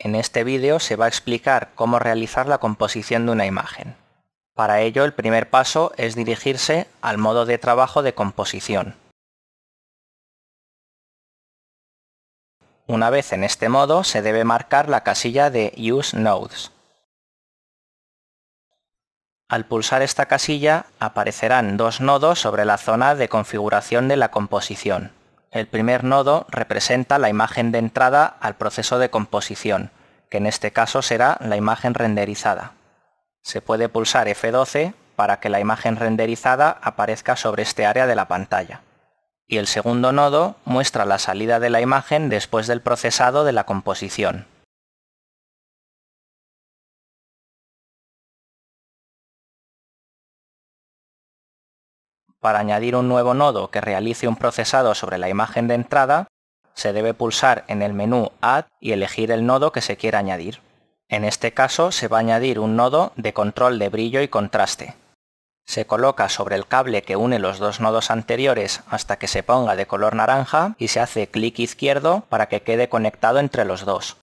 En este vídeo se va a explicar cómo realizar la composición de una imagen. Para ello el primer paso es dirigirse al modo de trabajo de composición. Una vez en este modo se debe marcar la casilla de Use Nodes. Al pulsar esta casilla aparecerán dos nodos sobre la zona de configuración de la composición el primer nodo representa la imagen de entrada al proceso de composición, que en este caso será la imagen renderizada. Se puede pulsar F12 para que la imagen renderizada aparezca sobre este área de la pantalla. Y el segundo nodo muestra la salida de la imagen después del procesado de la composición. Para añadir un nuevo nodo que realice un procesado sobre la imagen de entrada, se debe pulsar en el menú Add y elegir el nodo que se quiera añadir. En este caso se va a añadir un nodo de control de brillo y contraste. Se coloca sobre el cable que une los dos nodos anteriores hasta que se ponga de color naranja y se hace clic izquierdo para que quede conectado entre los dos.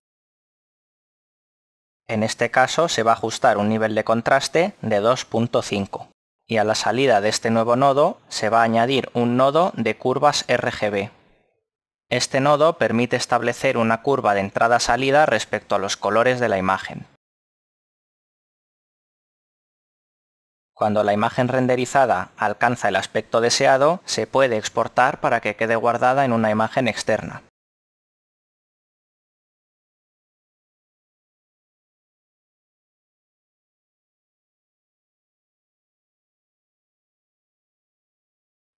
En este caso se va a ajustar un nivel de contraste de 2.5 y a la salida de este nuevo nodo se va a añadir un nodo de curvas RGB. Este nodo permite establecer una curva de entrada-salida respecto a los colores de la imagen. Cuando la imagen renderizada alcanza el aspecto deseado, se puede exportar para que quede guardada en una imagen externa.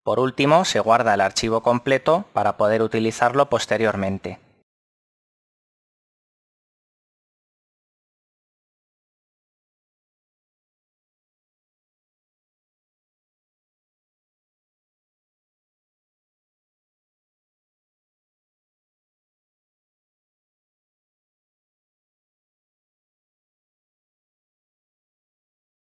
Por último, se guarda el archivo completo para poder utilizarlo posteriormente.